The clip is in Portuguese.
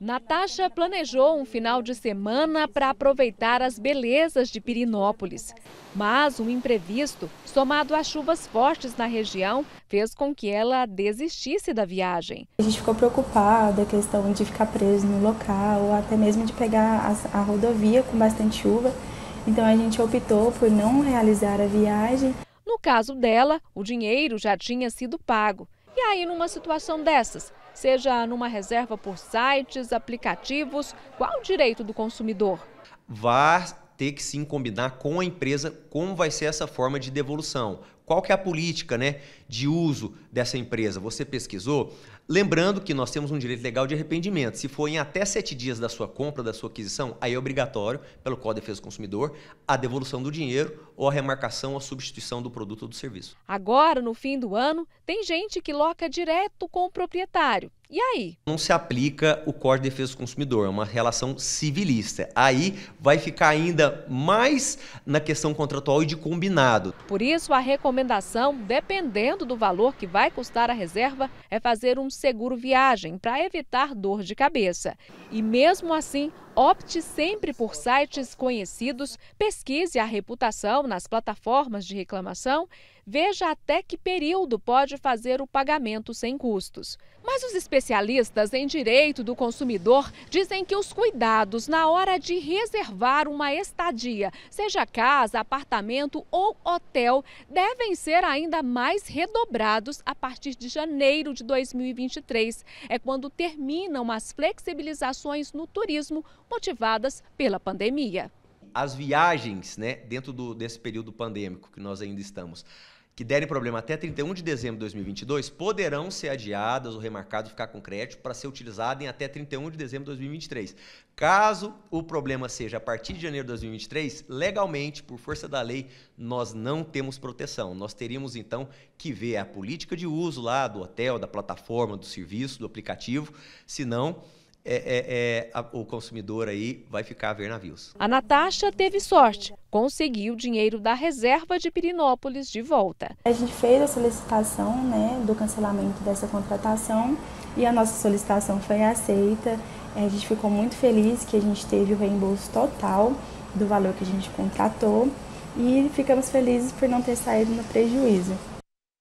Natasha planejou um final de semana para aproveitar as belezas de Pirinópolis. Mas um imprevisto, somado a chuvas fortes na região, fez com que ela desistisse da viagem. A gente ficou preocupada, a questão de ficar preso no local, até mesmo de pegar a, a rodovia com bastante chuva. Então a gente optou por não realizar a viagem. No caso dela, o dinheiro já tinha sido pago. E aí, numa situação dessas, seja numa reserva por sites, aplicativos, qual o direito do consumidor? Vá ter que sim combinar com a empresa como vai ser essa forma de devolução. Qual que é a política né, de uso dessa empresa? Você pesquisou? Lembrando que nós temos um direito legal de arrependimento. Se for em até sete dias da sua compra, da sua aquisição, aí é obrigatório, pelo Código de Defesa do Consumidor, a devolução do dinheiro ou a remarcação ou substituição do produto ou do serviço. Agora, no fim do ano, tem gente que loca direto com o proprietário e aí? Não se aplica o Código de Defesa do Consumidor, é uma relação civilista. Aí vai ficar ainda mais na questão contratual e de combinado. Por isso, a recomendação, dependendo do valor que vai custar a reserva, é fazer um seguro viagem para evitar dor de cabeça. E mesmo assim, opte sempre por sites conhecidos, pesquise a reputação nas plataformas de reclamação, veja até que período pode fazer o pagamento sem custos. Mas os especialistas em direito do consumidor dizem que os cuidados na hora de reservar uma estadia, seja casa, apartamento ou hotel, devem ser ainda mais redobrados a partir de janeiro de 2023. É quando terminam as flexibilizações no turismo motivadas pela pandemia. As viagens, né, dentro do, desse período pandêmico que nós ainda estamos, que derem problema até 31 de dezembro de 2022 poderão ser adiadas ou remarcadas, ficar com crédito para ser utilizada em até 31 de dezembro de 2023. Caso o problema seja a partir de janeiro de 2023, legalmente, por força da lei, nós não temos proteção. Nós teríamos então que ver a política de uso lá do hotel, da plataforma, do serviço, do aplicativo, senão é, é, é, a, o consumidor aí vai ficar a ver navios. A Natasha teve sorte, conseguiu o dinheiro da reserva de Pirinópolis de volta. A gente fez a solicitação né, do cancelamento dessa contratação e a nossa solicitação foi aceita. É, a gente ficou muito feliz que a gente teve o reembolso total do valor que a gente contratou e ficamos felizes por não ter saído no prejuízo.